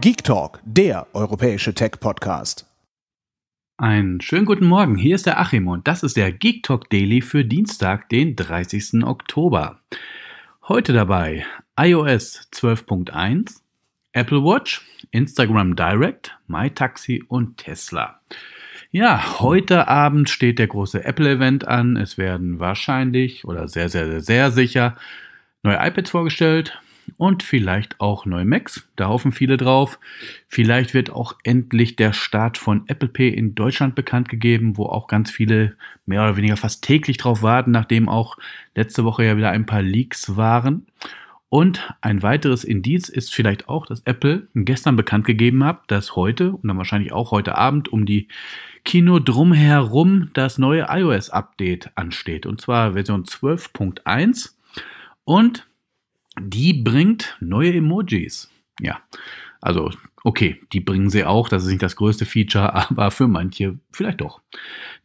Geek Talk, der europäische Tech-Podcast. Einen schönen guten Morgen, hier ist der Achim und das ist der Geek Talk Daily für Dienstag, den 30. Oktober. Heute dabei iOS 12.1, Apple Watch, Instagram Direct, MyTaxi und Tesla. Ja, heute Abend steht der große Apple-Event an. Es werden wahrscheinlich oder sehr, sehr, sehr, sehr sicher neue iPads vorgestellt, und vielleicht auch neue Macs. Da hoffen viele drauf. Vielleicht wird auch endlich der Start von Apple Pay in Deutschland bekannt gegeben, wo auch ganz viele mehr oder weniger fast täglich drauf warten, nachdem auch letzte Woche ja wieder ein paar Leaks waren. Und ein weiteres Indiz ist vielleicht auch, dass Apple gestern bekannt gegeben hat, dass heute und dann wahrscheinlich auch heute Abend um die Kino drumherum das neue iOS-Update ansteht. Und zwar Version 12.1. Und die bringt neue Emojis. Ja, also okay, die bringen sie auch, das ist nicht das größte Feature, aber für manche vielleicht doch.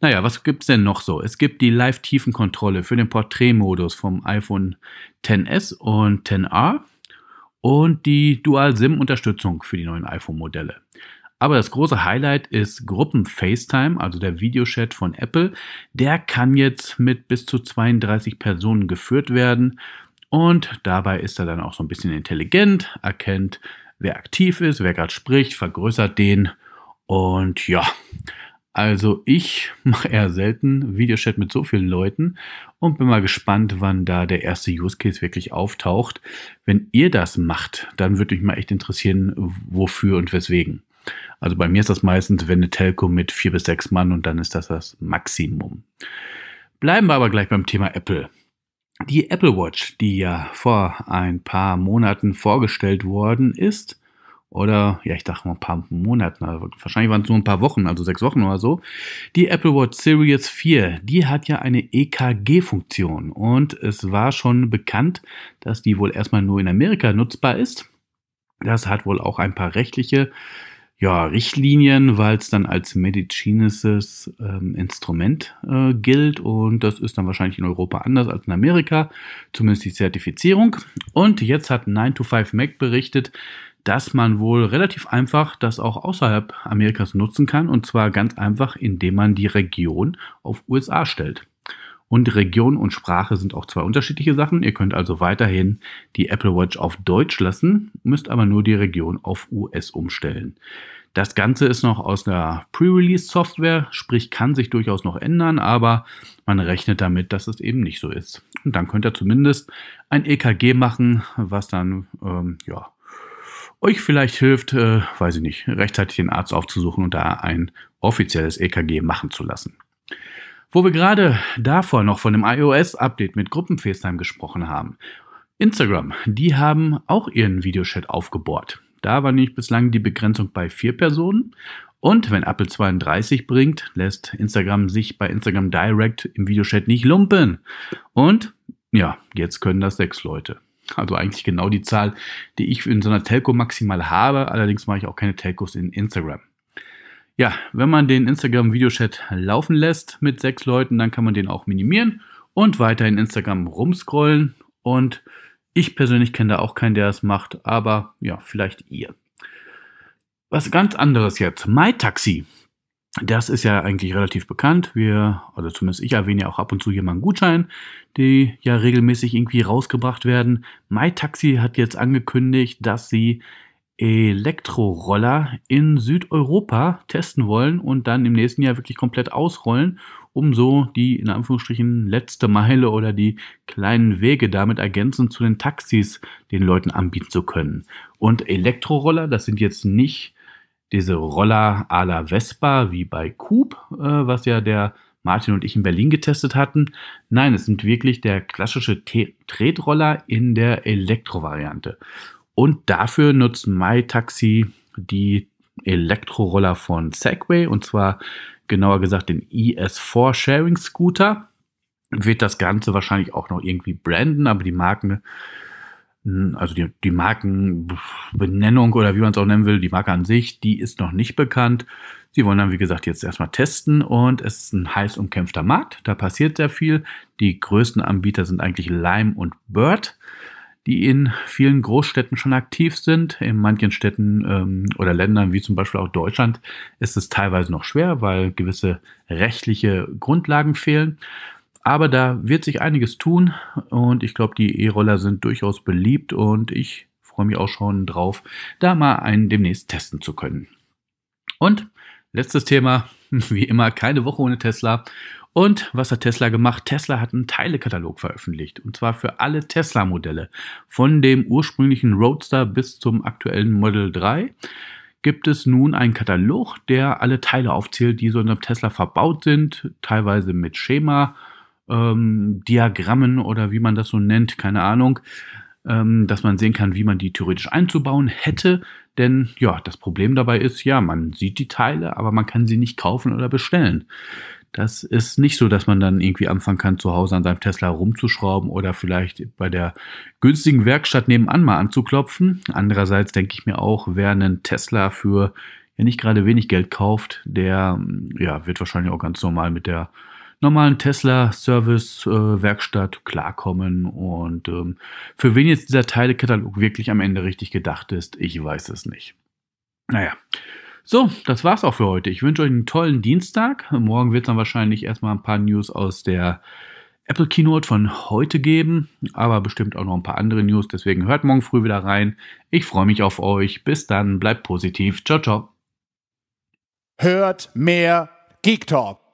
Naja, was gibt es denn noch so? Es gibt die Live-Tiefenkontrolle für den Porträtmodus vom iPhone XS und XR und die Dual-SIM-Unterstützung für die neuen iPhone-Modelle. Aber das große Highlight ist Gruppen FaceTime, also der Videochat von Apple. Der kann jetzt mit bis zu 32 Personen geführt werden. Und dabei ist er dann auch so ein bisschen intelligent, erkennt, wer aktiv ist, wer gerade spricht, vergrößert den. Und ja, also ich mache eher selten Videochat mit so vielen Leuten und bin mal gespannt, wann da der erste Use Case wirklich auftaucht. Wenn ihr das macht, dann würde mich mal echt interessieren, wofür und weswegen. Also bei mir ist das meistens, wenn eine Telco mit vier bis sechs Mann und dann ist das das Maximum. Bleiben wir aber gleich beim Thema Apple die Apple Watch, die ja vor ein paar Monaten vorgestellt worden ist, oder ja, ich dachte mal ein paar Monaten, wahrscheinlich waren es nur ein paar Wochen, also sechs Wochen oder so. Die Apple Watch Series 4, die hat ja eine EKG-Funktion und es war schon bekannt, dass die wohl erstmal nur in Amerika nutzbar ist. Das hat wohl auch ein paar rechtliche ja, Richtlinien, weil es dann als medizinisches ähm, Instrument äh, gilt und das ist dann wahrscheinlich in Europa anders als in Amerika, zumindest die Zertifizierung. Und jetzt hat 9to5Mac berichtet, dass man wohl relativ einfach das auch außerhalb Amerikas nutzen kann und zwar ganz einfach, indem man die Region auf USA stellt. Und Region und Sprache sind auch zwei unterschiedliche Sachen. Ihr könnt also weiterhin die Apple Watch auf Deutsch lassen, müsst aber nur die Region auf US umstellen. Das Ganze ist noch aus einer Pre-Release-Software, sprich kann sich durchaus noch ändern, aber man rechnet damit, dass es eben nicht so ist. Und dann könnt ihr zumindest ein EKG machen, was dann ähm, ja, euch vielleicht hilft, äh, weiß ich nicht, rechtzeitig den Arzt aufzusuchen und da ein offizielles EKG machen zu lassen. Wo wir gerade davor noch von dem iOS-Update mit Gruppen-FaceTime gesprochen haben. Instagram, die haben auch ihren Videochat aufgebohrt. Da war nämlich bislang die Begrenzung bei vier Personen. Und wenn Apple 32 bringt, lässt Instagram sich bei Instagram Direct im Videochat nicht lumpen. Und ja, jetzt können das sechs Leute. Also eigentlich genau die Zahl, die ich in so einer Telco maximal habe. Allerdings mache ich auch keine Telcos in Instagram. Ja, wenn man den Instagram-Videochat laufen lässt mit sechs Leuten, dann kann man den auch minimieren und weiter in Instagram rumscrollen. Und ich persönlich kenne da auch keinen, der das macht, aber ja, vielleicht ihr. Was ganz anderes jetzt. MyTaxi. Das ist ja eigentlich relativ bekannt. Wir, oder zumindest ich erwähne ja auch ab und zu hier mal einen Gutschein, die ja regelmäßig irgendwie rausgebracht werden. MyTaxi hat jetzt angekündigt, dass sie Elektroroller in Südeuropa testen wollen und dann im nächsten Jahr wirklich komplett ausrollen, um so die in Anführungsstrichen letzte Meile oder die kleinen Wege damit ergänzend zu den Taxis den Leuten anbieten zu können. Und Elektroroller, das sind jetzt nicht diese Roller à la Vespa wie bei Coop, äh, was ja der Martin und ich in Berlin getestet hatten. Nein, es sind wirklich der klassische T Tretroller in der Elektrovariante. Und dafür nutzt MyTaxi die Elektroroller von Segway und zwar genauer gesagt den ES4 Sharing Scooter. Wird das Ganze wahrscheinlich auch noch irgendwie branden, aber die Marken, hm, also die, die Markenbenennung oder wie man es auch nennen will, die Marke an sich, die ist noch nicht bekannt. Sie wollen dann, wie gesagt, jetzt erstmal testen und es ist ein heiß umkämpfter Markt. Da passiert sehr viel. Die größten Anbieter sind eigentlich Lime und Bird die in vielen Großstädten schon aktiv sind. In manchen Städten ähm, oder Ländern, wie zum Beispiel auch Deutschland, ist es teilweise noch schwer, weil gewisse rechtliche Grundlagen fehlen. Aber da wird sich einiges tun und ich glaube, die E-Roller sind durchaus beliebt und ich freue mich auch schon drauf, da mal einen demnächst testen zu können. Und letztes Thema, wie immer, keine Woche ohne Tesla. Und was hat Tesla gemacht? Tesla hat einen Teilekatalog veröffentlicht. Und zwar für alle Tesla-Modelle. Von dem ursprünglichen Roadster bis zum aktuellen Model 3 gibt es nun einen Katalog, der alle Teile aufzählt, die so in einem Tesla verbaut sind. Teilweise mit Schema, ähm, Diagrammen oder wie man das so nennt, keine Ahnung ähm, dass man sehen kann, wie man die theoretisch einzubauen hätte. Denn ja, das Problem dabei ist, ja, man sieht die Teile, aber man kann sie nicht kaufen oder bestellen. Das ist nicht so, dass man dann irgendwie anfangen kann, zu Hause an seinem Tesla rumzuschrauben oder vielleicht bei der günstigen Werkstatt nebenan mal anzuklopfen. Andererseits denke ich mir auch, wer einen Tesla für ja nicht gerade wenig Geld kauft, der ja, wird wahrscheinlich auch ganz normal mit der normalen Tesla-Service-Werkstatt äh, klarkommen. Und ähm, für wen jetzt dieser Teilekatalog wirklich am Ende richtig gedacht ist, ich weiß es nicht. Naja, so, das war's auch für heute. Ich wünsche euch einen tollen Dienstag. Morgen wird es dann wahrscheinlich erstmal ein paar News aus der Apple Keynote von heute geben, aber bestimmt auch noch ein paar andere News. Deswegen hört morgen früh wieder rein. Ich freue mich auf euch. Bis dann, bleibt positiv. Ciao, ciao. Hört mehr Geek Talk.